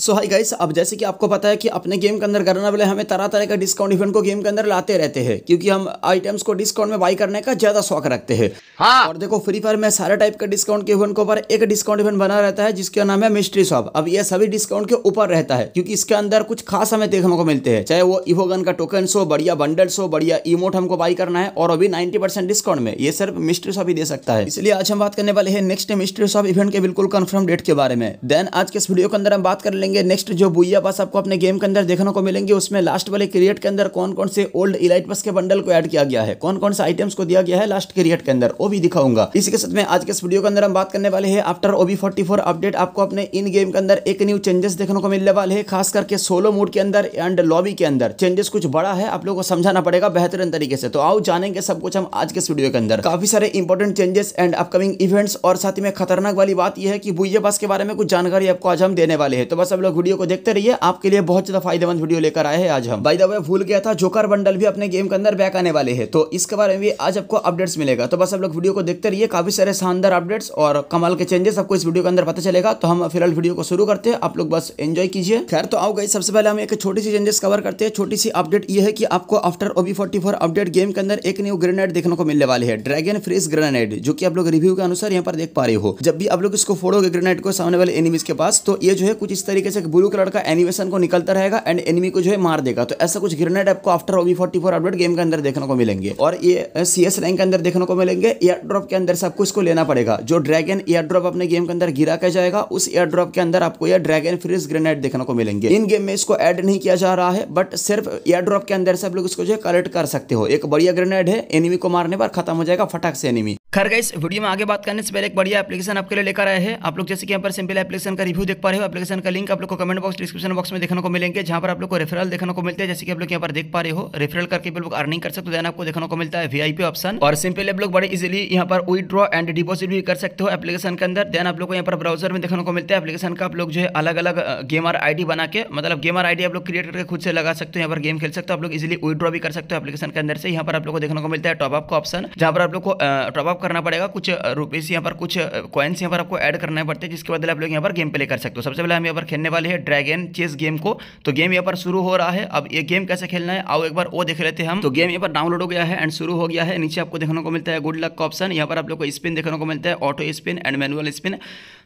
सो high guys अब जैसे कि आपको पता है कि अपने गेम के अंदर करना वाले हमें तरह तरह का डिस्काउंट इवेंट को गेम के अंदर लाते रहते हैं क्योंकि हम आइटम्स को डिस्काउंट में बाई करने का ज्यादा शौक रखते हैं हाँ। और देखो फ्री फायर में सारे टाइप के डिस्काउंट के इवेंट के ऊपर एक डिस्काउंट इवेंट बना रहता है जिसका नाम है मिस्ट्री शॉप अब यह सभी डिस्काउंट के ऊपर रहता है क्योंकि इसके अंदर कुछ खास हमें देखने को मिलते हैं चाहे वो इवोगन का टोकन हो बढ़िया बंडल्स हो बढ़िया इमोट हमको बाई करना है और अभी नाइन्टी डिस्काउंट में ये सिर्फ मिस्ट्री शॉप ही दे सकता है इसलिए आज हम बात करने वाले हैं नेक्स्ट मिस्ट्री शॉप इवेंट के बिल्कुल कन्फर्म डेट के बारे में देन आज के इस वीडियो के अंदर हम बात कर लेंगे करेंगे नेक्स्ट जो बुइया बस आपको अपने गेम के अंदर देखने को मिलेंगे उसमें लास्ट वाले क्रिएट के अंदर कौन कौन से ओल्ड इलाइट बस के बंडल को ऐड किया गया है कौन कौन से आइटम्स को दिया गया है लास्ट क्रिएट के अंदर वो भी दिखाऊंगा इसी के साथ में आज के इस वीडियो के अंदर हम बात करने वाले हैं आफ्टर ओबी फोर्टी अपडेट आपको अपने इन गेम के अंदर एक न्यू चेंजेस देखने को मिलने वाले हैं खास करके सोलो मोड के अंदर एंड लॉबी के अंदर चेंजेस कुछ बड़ा है आप लोगों को समझाना पड़ेगा बेहतरीन तरीके से तो आओ जानेंगे सब कुछ हम आज के इस वीडियो के अंदर काफी सारे important changes and upcoming events और साथ ही में खतरनाक वाली बात यह है कि बुइया बस के बारे में कुछ जानकारी आपको आज हम देने वाले हैं तो बस सब लोग वीडियो को देखते रहिए आपके लिए बहुत ज्यादा फायदेमंद वीडियो लेकर आए हैं आज हम बाई द भूल गया था जोकर बंडल भी अपने गेम के अंदर बैक आने वाले हैं तो इसके बारे में भी आज आपको अपडेट्स मिलेगा तो बस आप लोग वीडियो को देखते रहिए काफी सारे शानदार अपडेट्स और कमाल के चेंजेस आपको इस वीडियो के अंदर पता चलेगा तो हम फिलहाल वीडियो को शुरू करते हैं आप लोग बस एंजॉय कीजिए खैर तो आओ गई सबसे पहले हम एक छोटी सी चेंजेस कवर करते हैं छोटी सी अपडेट ये है कि आपको after OB forty four update game के अंदर एक न्यू ग्रेनेड देखने को मिलने वाली है ड्रैगन फ्रेस ग्रेनेड जो कि आप लोग रिव्यू के अनुसार यहाँ पर देख पा रहे हो जब भी आप लोग इसको फोड़ोगे ग्रेनेड को सामने वाले एनिमीज के पास तो ये जो है कुछ इस तरीके तरीके से ब्लू कलर का एनिमेशन को निकलता रहेगा एंड एनिमी को जो है मार देगा तो ऐसा कुछ टाइप को आफ्टर ओवी फोर्टी फोर अपडेट गेम के अंदर देखने को मिलेंगे और ये सी एस रैंक के अंदर देखने को मिलेंगे एयर ड्रॉप के अंदर से आपको इसको लेना पड़ेगा जो ड्रैगन एयर ड्रॉप अपने गेम के अंदर गिरा के जाएगा उस एयर ड्रॉप के अंदर आपको यह ड्रैगन फ्रीज ग्रेनेड देखने को मिलेंगे इन गेम में इसको एड नहीं किया जा रहा है बट सिर्फ एयर ड्रॉप के अंदर से आप लोग इसको जो है कलेक्ट कर सकते हो एक बढ़िया ग्रेनेड है एनिमी को मारने पर खत्म हो जाएगा फटाक से एनिमी खैर गाइस वीडियो में आगे बात करने से पहले एक बढ़िया एप्लीकेशन आपके लिए लेकर आए हैं आप लोग जैसे कि यहाँ पर सिंपल एप्लीकेशन का रिव्यू देख पा रहे हो एप्लीकेशन का लिंक आप लोग को कमेंट बॉक्स डिस्क्रिप्शन बॉक्स में देखने को मिलेंगे जहाँ पर आप लोग को रेफरल देखने को मिलते हैं जैसे कि आप लोग यहाँ पर देख पा रहे हो रेफरल करके आप लोग अर्निंग कर सकते हो देन आपको देखने को मिलता है वी ऑप्शन और सिंपल आप लोग बड़े इजिली यहाँ पर विड्रॉ एंड डिपोजिट भी कर सकते हो एप्लीकेशन के अंदर देन आप लोग को यहाँ पर ब्राउजर में देखने को मिलता है एप्लीकेशन का आप लोग जो है अलग अलग गेमर आईडी बना के मतलब गेमर आईडी आप लोग क्रिएट करके खुद से लगा सकते हो यहाँ पर गेम खेल सकते हो आप लोग इजिली विद्रॉ भी कर सकते हो एप्लीकेशन के अंदर से यहाँ पर आप लोग को देखने को मिलता है टॉपअप का ऑप्शन जहाँ पर आप लोग को टॉपअप करना पड़ेगा कुछ रुपीज़ यहाँ पर कुछ कॉइन्स यहाँ पर आपको ऐड करने पड़ते हैं जिसके बदले आप लोग यहाँ पर गेम प्ले कर सकते हो सबसे पहले हम यहाँ पर खेलने वाले हैं ड्रैगन चेस गेम को तो गेम यहाँ पर शुरू हो रहा है अब ये गेम कैसे खेलना है आओ एक बार वो देख लेते हैं हम तो गेम यहाँ पर डाउनलोड हो गया है एंड शुरू हो गया है नीचे आपको देखने को मिलता है गुड लक का ऑप्शन यहाँ पर आप लोग को स्पिन देखने को मिलता है auto spin and manual spin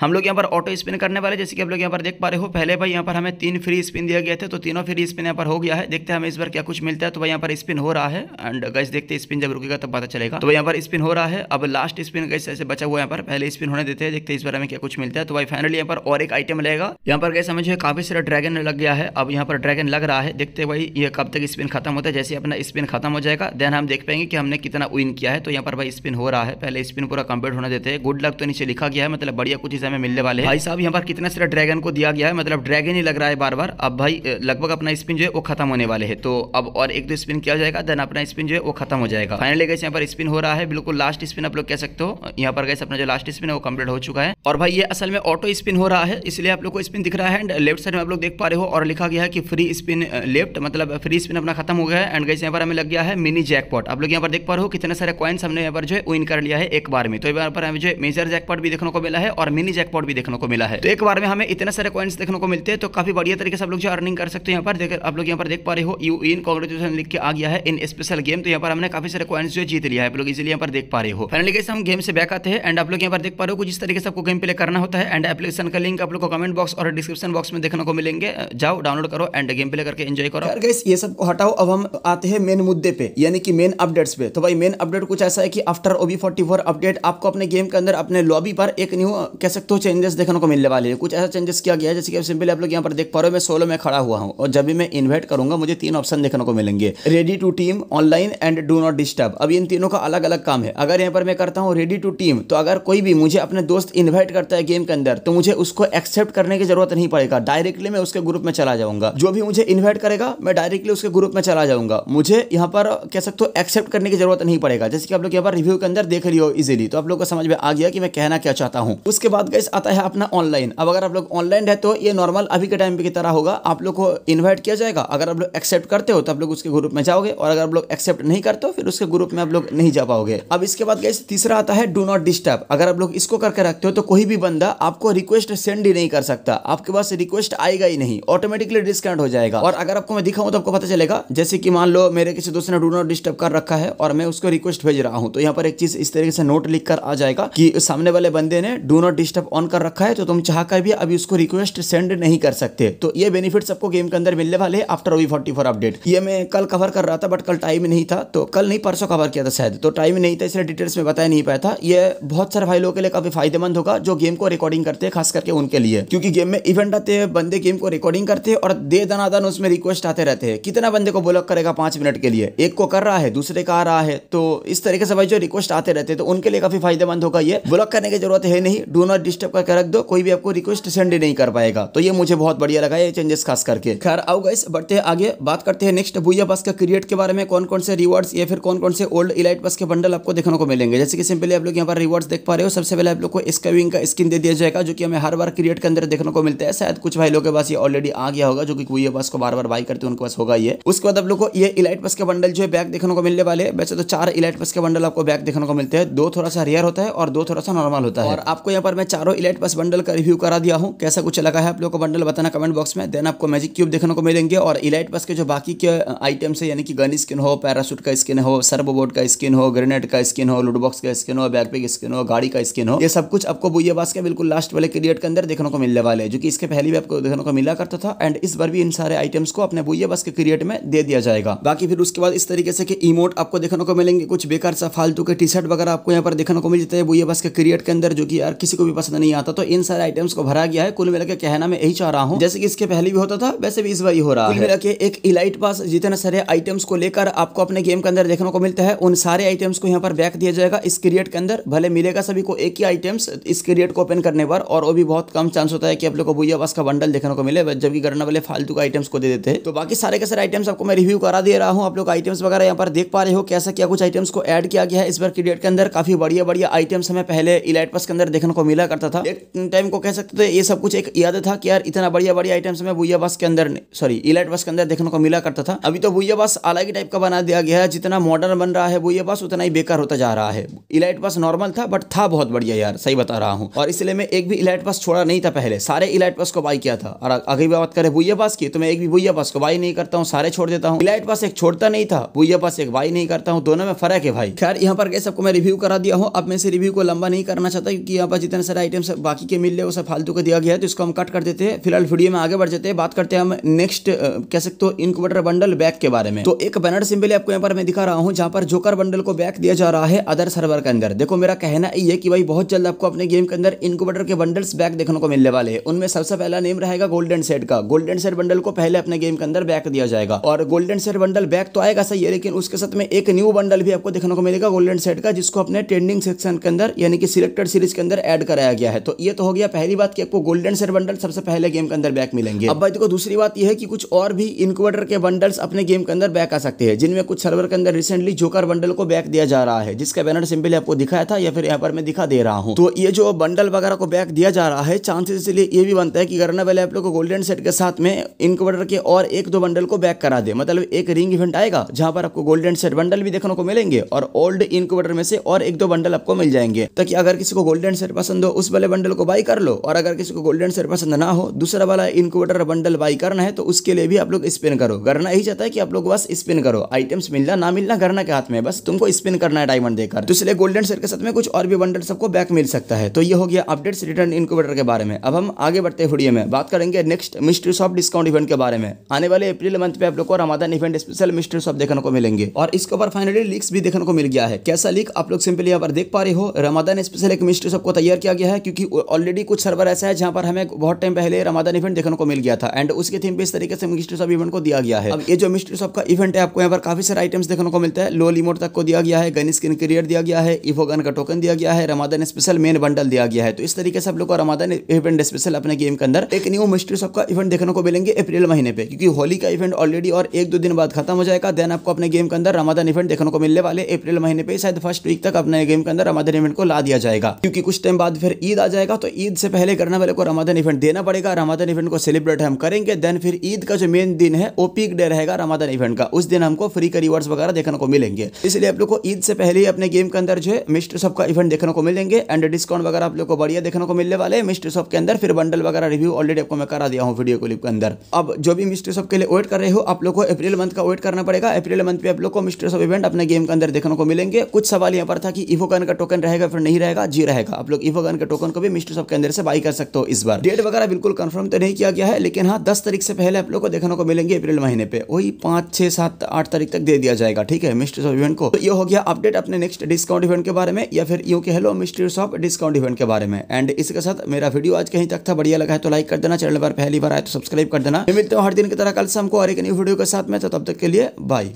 हम लोग यहाँ पर ऑटो स्पिन करने वाले जैसे कि आप लोग यहाँ पर देख पा रहे हो पहले भाई यहाँ पर हमें तीन फ्री स्पिन दिया गया था तो तीनों फ्री स्पिन यहाँ पर हो गया है देखते हैं हमें इस बार क्या कुछ मिलता है तो भाई यहाँ पर स्पिन हो रहा है एंड गैस देखते हैं स्पिन जब रुकेगा तब पता चलेगा तो यहाँ पर स्पिन हो रहा है अब लास्ट स्पिन कैसे ऐसे बचा हुआ यहाँ पर पहले स्पिन होने देते हैं देखते हैं इस बार हमें क्या कुछ मिलता है तो भाई फाइनली यहाँ पर और एक आइटम लगेगा यहाँ पर कैसे मुझे काफी सारा ड्रैगन लग गया है अब यहाँ पर ड्रैगन लग रहा है देखते भाई ये कब तक स्पिन खत्म होता है जैसे अपना स्पिन खत्म हो जाएगा देन हम देख पाएंगे कि हमने कितना विन किया है तो यहाँ पर भाई स्पिन हो रहा है पहले स्पिन पूरा कम्प्लीट होने देते हैं गुड लक तो नीचे लिखा गया है मतलब बढ़िया कुछ चीज हमें मिलने वाले भाई साहब यहाँ पर कितना सारा ड्रैगन को दिया गया है मतलब ड्रैगन ही लग रहा है बार बार अब भाई लगभग अपना स्पिन जो है वो खत्म होने वाले है तो अब और एक दो स्पिन किया जाएगा देन अपना स्पिन जो है वो खत्म हो जाएगा फाइनली कैसे यहाँ पर स्पिन हो रहा है बिल्कुल लास्ट स्पिन आप लोग कह सकते हो यहाँ पर गए अपना जो लास्ट स्पिन है वो कंप्लीट हो चुका है और भाई ये असल में ऑटो स्पिन हो रहा है इसलिए आप लोग को स्पिन दिख रहा है एंड लेफ्ट साइड में आप लोग देख पा रहे हो और लिखा गया है कि फ्री स्पिन लेफ्ट मतलब फ्री स्पिन अपना खत्म हो गया है एंड गई यहाँ पर हमें लग गया है मिनी जैकपॉट आप लोग यहाँ पर देख पा रहे हो कितने सारे कॉइन्स हमने यहाँ पर जो है विन कर लिया है एक बार में तो यहाँ पर हमें जो है मेजर जैकपॉट भी देखने को मिला है और मिनी जैकपॉट भी देखने को मिला है तो एक बार में हमें इतने सारे कॉइन्स देखने को मिलते हैं तो काफी बढ़िया तरीके से आप लोग जो अर्निंग कर सकते हो यहाँ पर आप लोग यहाँ पर देख पा रहे हो यू इन कॉन्ग्रेचुलेन लिख के आ गया है इन स्पेशल गेम तो यहाँ पर हमने काफी सारे कॉइन्स जो जीत लिया है आप लोग इसलिए यहाँ पर देख पा रहे हो फाइनली हम गेम से बैक आते हैं एंड आप लोग यहाँ पर देख पा रहे हो कुछ इस तरीके से आपको गेम गेम प्ले करना होता है एंड एप्लीकेशन का लिंक आप लोग को कमेंट बॉक्स और डिस्क्रिप्शन बॉक्स में देखने को मिलेंगे जाओ डाउनलोड करो एंड गेम प्ले करके एंजॉय करो यार गाइस ये सब को हटाओ अब हम आते हैं मेन मुद्दे पे यानी कि मेन अपडेट्स पे तो भाई मेन अपडेट कुछ ऐसा है कि after OB forty four update आपको अपने गेम के अंदर अपने लॉबी पर एक न्यू कह सकते हो चेंजेस देखने को मिलने वाले हैं कुछ ऐसा चेंजेस किया गया है जैसे कि सिंपली आप लोग यहाँ पर देख पा रहे हो मैं सोलो में खड़ा हुआ हूँ और जब भी मैं इन्वाइट करूंगा मुझे तीन ऑप्शन देखने को मिलेंगे ready to team online and do not disturb अब इन तीनों का अलग अलग काम है अगर यहाँ पर मैं करता हूँ रेडी टू टीम तो अगर कोई भी मुझे अपने दोस्त इन्वाइट इन्वाइट करता है गेम के अंदर तो मुझे उसको एक्सेप्ट करने की जरूरत नहीं पड़ेगा डायरेक्टली मैं उसके ग्रुप में चला जाऊंगा जो भी मुझे इन्वाइट करेगा मैं डायरेक्टली उसके ग्रुप में चला जाऊंगा मुझे यहाँ पर कह सकते हो एक्सेप्ट करने की जरूरत नहीं पड़ेगा जैसे कि आप लोग यहाँ पर रिव्यू के अंदर देख रही हो इजिली तो आप लोग को समझ में आ गया कि मैं कहना क्या चाहता हूँ उसके बाद गैस आता है अपना ऑनलाइन अब अगर आप लोग ऑनलाइन रहते हो ये नॉर्मल अभी के टाइम की तरह होगा आप लोग को इन्वाइट किया जाएगा अगर आप लोग एक्सेप्ट करते हो तो आप लोग उसके ग्रुप में जाओगे और अगर आप लोग एक्सेप्ट नहीं करते हो फिर उसके ग्रुप में आप लोग नहीं जा पाओगे अब इसके बाद गैस तीसरा आता है डू नॉट डिस्टर्ब अगर आप लोग इसको करके रखते हो तो कोई भी बंदा आपको रिक्वेस्ट सेंड ही नहीं कर सकता आपके पास रिक्वेस्ट आएगा ही नहीं ऑटोमेटिकली डिस्काउंट हो जाएगा और अगर आपको मैं दिखाऊं तो आपको पता चलेगा जैसे कि मान लो मेरे किसी दोस्त ने डू नॉट डिस्टर्ब कर रखा है और मैं उसको रिक्वेस्ट भेज रहा हूँ तो यहाँ पर एक चीज इस तरीके से नोट लिख कर आ जाएगा कि सामने वाले बंदे ने डू नॉट डिस्टर्ब ऑन कर रखा है तो तुम कर भी अभी उसको रिक्वेस्ट सेंड नहीं कर सकते तो ये बेनिफिट आपको गेम के अंदर मिलने वाले after V forty four update ये मैं कल कवर कर रहा था बट कल टाइम नहीं था तो कल नहीं परसों कवर किया था शायद तो टाइम नहीं था इसलिए डिटेल्स में बताया नहीं पाया था ये बहुत सारे भाई लोगों के लिए काफी फायदेमंद होगा जो गेम को रिकॉर्डिंग करते हैं खास करके उनके लिए क्योंकि गेम में इवेंट आते हैं बंदे गेम को रिकॉर्डिंग करते हैं और दे दनादन उसमें रिक्वेस्ट आते रहते हैं कितना बंदे को ब्लॉक करेगा पांच मिनट के लिए एक को कर रहा है दूसरे का आ रहा है तो इस तरीके से भाई जो रिक्वेस्ट आते रहते हैं तो उनके लिए काफी फायदेमंद होगा ये ब्लॉक करने की जरूरत है नहीं डो नॉट डिस्टर्ब करके रख दो कोई भी आपको रिक्वेस्ट सेंड नहीं कर पाएगा तो ये मुझे बहुत बढ़िया लगा ये चेंजेस खास करके खैर आओ गाइस बढ़ते हैं आगे बात करते हैं नेक्स्ट भूया पास का क्रिएट के बारे में कौन कौन से रिवॉर्ड्स या फिर कौन कौन से ओल्ड इलाइट पास के बंडल आपको देखने को मिलेंगे जैसे कि सिंपली आप लोग यहाँ पर रिवॉर्ड्स देख पा रहे हो सबसे पहले आप लोग को इसका गेमिंग का स्किन दे दिया जाएगा जो कि हमें हर बार क्रिएट के अंदर देखने को मिलता है शायद कुछ भाई लोगों के पास ये ऑलरेडी आ गया होगा जो कि वो ये पास को बार बार बाई करते हैं उनके पास होगा ये उसके बाद आप लोग को ये इलाइट पास के बंडल जो है बैग देखने को मिलने वाले वैसे तो चार इलाइट पास के बंडल आपको बैग देखने को मिलते हैं दो थोड़ा सा रेयर होता है और दो थोड़ा सा नॉर्मल होता है और आपको यहाँ पर मैं चारों इलाइट पास बंडल का रिव्यू करा दिया हूँ कैसा कुछ लगा है आप लोग को बंडल बताना कमेंट बॉक्स में देन आपको मैजिक क्यूब देखने को मिलेंगे और इलाइट पास के जो बाकी के आइटम्स है यानी कि गन स्किन हो पैरासूट का स्किन हो सर्वो का स्किन हो ग्रेनेड का स्किन हो लूडबॉक्स का स्किन हो बैकपैक स्किन हो गाड़ी का स्किन हो ये सब कुछ आपको आपको ये बास्कें बिल्कुल लास्ट वाले क्रिएट के अंदर देखने को मिलने वाले हैं जो कि इसके पहले भी आपको देखने को मिला करता था एंड इस बार भी इन सारे आइटम्स को अपने बुइया बस के क्रिएट में दे दिया जाएगा बाकी फिर उसके बाद इस तरीके से इमोट आपको देखने को मिलेंगे कुछ बेकार सा फालतू के टी शर्ट वगैरह आपको यहाँ पर देखने को मिल जाते हैं बुइया बस के क्रिएट के अंदर जो कि यार किसी को भी पसंद नहीं आता तो इन सारे आइटम्स को भरा गया है कुल मिला के कहना मैं यही चाह रहा हूँ जैसे कि इसके पहले भी होता था वैसे भी इस बार हो रहा है मिला के एक इलाइट पास जितने सारे आइटम्स को लेकर आपको अपने गेम के अंदर देखने को मिलता है उन सारे आइटम्स को यहाँ पर बैक दिया जाएगा इस क्रिएट के अंदर भले मिलेगा सभी को एक ही आइटम्स इस इसके रेट को ओपन करने पर और वो भी बहुत कम चांस होता है कि आप लोग को भूया बस का बंडल देखने को मिले जबकि गरना वाले फालतू का आइटम्स को दे देते हैं तो बाकी सारे के सारे आइटम्स आपको मैं रिव्यू करा दे रहा हूँ आप लोग आइटम्स वगैरह यहाँ पर देख पा रहे हो कैसा क्या कुछ आइटम्स को एड किया गया है इस बार की डेट के अंदर काफी बढ़िया बढ़िया आइटम्स हमें पहले इलाइट पास के अंदर देखने को मिला करता था एक टाइम को कह सकते थे ये सब कुछ एक याद था कि यार इतना बढ़िया बढ़िया आइटम्स हमें भूया बस के अंदर सॉरी इलाइट बस के अंदर देखने को मिला करता था अभी तो भूया बस अलग ही टाइप का बना दिया गया है जितना मॉडर्न बन रहा है भूया बस उतना ही बेकार होता जा रहा है इलाइट बस नॉर्मल था बट था बहुत बढ़िया यार सही बता रहा हूँ हूँ और इसलिए मैं एक भी इलाइट पास छोड़ा नहीं था पहले सारे इलाइट पास को बाई किया था और अगली बात करें भूया पास की तो मैं एक भी भूया पास को बाई नहीं करता हूँ सारे छोड़ देता हूँ इलाइट पास एक छोड़ता नहीं था भूया पास एक बाई नहीं करता हूँ दोनों में फर्क है भाई खैर यहाँ पर सबको मैं रिव्यू करा दिया हूँ अब मैं इसे रिव्यू को लंबा नहीं करना चाहता क्योंकि यहाँ पर जितने सारे आइटम्स बाकी के मिल रहे उसे फालतू को दिया गया है तो इसको हम कट कर देते हैं फिलहाल वीडियो में आगे बढ़ जाते हैं बात करते हैं हम नेक्स्ट कह सकते हो इनक्यूबेटर बंडल बैक के बारे में तो एक बैनर सिंपली आपको यहाँ पर मैं दिखा रहा हूँ जहाँ पर जोकर बंडल को बैक दिया जा रहा है अदर सर्वर के अंदर देखो मेरा कहना ये कि भाई बहुत जल्द आपको अपने गेम के अंदर इनक्यूबेटर के बंडल्स बैक देखने को मिलने वाले हैं उनमें सबसे पहला नेम रहेगा गोल्डन सेट का गोल्डन सेट बंडल को पहले अपने गेम के अंदर बैक दिया जाएगा और गोल्डन सेट बंडल बैक तो आएगा सही है लेकिन उसके साथ में एक न्यू बंडल भी आपको देखने को मिलेगा गोल्डन सेट का जिसको अपने ट्रेंडिंग सेक्शन के अंदर यानी कि सिलेक्टेड सीरीज के अंदर एड कराया गया है तो ये तो हो गया पहली बात की आपको गोल्डन सेट बंडल सबसे पहले गेम के अंदर बैक मिलेंगे अब भाई देखो दूसरी बात यह है कि कुछ और भी इनक्यूबेटर के बंडल्स अपने गेम के अंदर बैक आ सकते हैं जिनमें कुछ सर्वर के अंदर रिसेंटली जोकर बंडल को बैक दिया जा रहा है जिसका बैनर सिंपल आपको दिखाया था या फिर यहाँ पर मैं दिखा दे रहा हूँ तो ये जो बंडल वगैरह को बैक दिया जा रहा है चांसेस इसलिए ये भी बनता है कि गरना वाले आप लोग को गोल्डन सेट के साथ में इनक्वेटर के और एक दो बंडल को बैक करा दे मतलब एक रिंग इवेंट आएगा जहां पर आपको गोल्डन सेट बंडल भी देखने को मिलेंगे और ओल्ड इनक्वेटर में से और एक दो बंडल आपको मिल जाएंगे ताकि अगर किसी को गोल्डन सेट पसंद हो उस वाले बंडल को बाई कर लो और अगर किसी को गोल्डन सेट पसंद ना हो दूसरा वाला इनक्वेटर बंडल बाई करना है तो उसके लिए भी आप लोग स्पिन करो गरना यही चाहता है कि आप लोग बस स्पिन करो आइटम्स मिलना ना मिलना गरना के हाथ में बस तुमको स्पिन करना है डायमंड देकर तो इसलिए गोल्डन सेट के साथ में कुछ और भी बंडल सबको बैक मिल सकता है तो तो ये हो गया अपडेट्स रिटर्न इनक्यूबेटर के बारे में अब हम आगे बढ़ते हुए में बात करेंगे next mystery shop discount event के बारे में आने वाले अप्रैल मंथ में आप लोग को Ramadan event special mystery shop देखने को मिलेंगे और इसके ऊपर फाइनली लीक्स भी देखने को मिल गया है कैसा लीक आप लोग सिंपली यहाँ पर देख पा रहे हो रमादान स्पेशल एक मिस्ट्री शॉप को तैयार किया गया है क्योंकि ऑलरेडी कुछ सर्वर ऐसा है जहाँ पर हमें बहुत टाइम पहले रमादान इवेंट देखने को मिल गया था एंड उसके थीम पे इस तरीके से मिस्ट्री शॉप इवेंट को दिया गया है अब ये जो मिस्ट्री शॉप का इवेंट है आपको यहाँ पर काफी सारे आइटम्स देखने को मिलता है लो लिमोट तक को दिया गया है गन स्किन क्रिएट दिया गया है इफोगन का टोकन दिया गया है रमादान स्पेशल मेन बंडल बदल दिया गया है तो इस तरीके से आप लोग को रमादान इवेंट स्पेशल अपने गेम के अंदर एक न्यू मिस्ट्री सबका इवेंट देखने को मिलेंगे अप्रैल महीने पे क्योंकि होली का इवेंट ऑलरेडी और एक दो दिन बाद खत्म हो जाएगा देन आपको अपने गेम के अंदर रमादान इवेंट देखने को मिलने वाले अप्रैल महीने पे शायद फर्स्ट वीक तक अपने गेम के अंदर रमादान इवेंट को ला दिया जाएगा क्योंकि कुछ टाइम बाद फिर ईद आ जाएगा तो ईद से पहले करने वाले को रमादान इवेंट देना पड़ेगा रमादान इवेंट को सेलिब्रेट हम करेंगे देन फिर ईद का जो मेन दिन है वो पीक डे रहेगा रमादान इवेंट का उस दिन हमको फ्री का रिवार्ड्स वगैरह देखने को मिलेंगे इसलिए आप लोग को ईद से पहले ही अपने गेम के अंदर जो है मिस्टर सबका इवेंट देखने को मिलेंगे एंड डिस्काउंट वगैरह वगैरह आप लोग को बढ़िया देखने को मिलने वाले हैं मिस्ट्री शॉप के अंदर फिर बंडल वगैरह रिव्यू ऑलरेडी आपको मैं करा दिया हूँ वीडियो क्लिप के अंदर अब जो भी मिस्ट्री शॉप के लिए वेट कर रहे हो आप लोग को अप्रैल मंथ का वेट करना पड़ेगा अप्रैल मंथ में आप लोग को मिस्ट्री शॉप इवेंट अपने गेम के अंदर देखने को मिलेंगे कुछ सवाल यहाँ पर था कि इवो गन का टोकन रहेगा फिर नहीं रहेगा जी रहेगा आप लोग इवो गन के टोकन को भी मिस्ट्री शॉप के अंदर से बाई कर सकते हो इस बार डेट वगैरह बिल्कुल कन्फर्म तो नहीं किया गया है लेकिन हाँ दस तारीख से पहले आप लोग को देखने को मिलेंगे अप्रैल महीने पे वही पांच छह सात आठ तारीख तक दे दिया जाएगा ठीक है मिस्ट्री शॉप इवेंट को तो ये हो गया अपडेट अपने नेक्स्ट डिस्काउंट इवेंट के बारे में या फिर यू के hello mystery shop discount event event के बारे में एंड इसके साथ मेरा वीडियो आज कहीं तक था बढ़िया लगा है तो लाइक कर देना चैनल पर पहली बार आए तो सब्सक्राइब कर देना मिलते हो हर दिन की तरह कल शाम को और एक न्यू वीडियो के साथ में तो तब तक के लिए बाय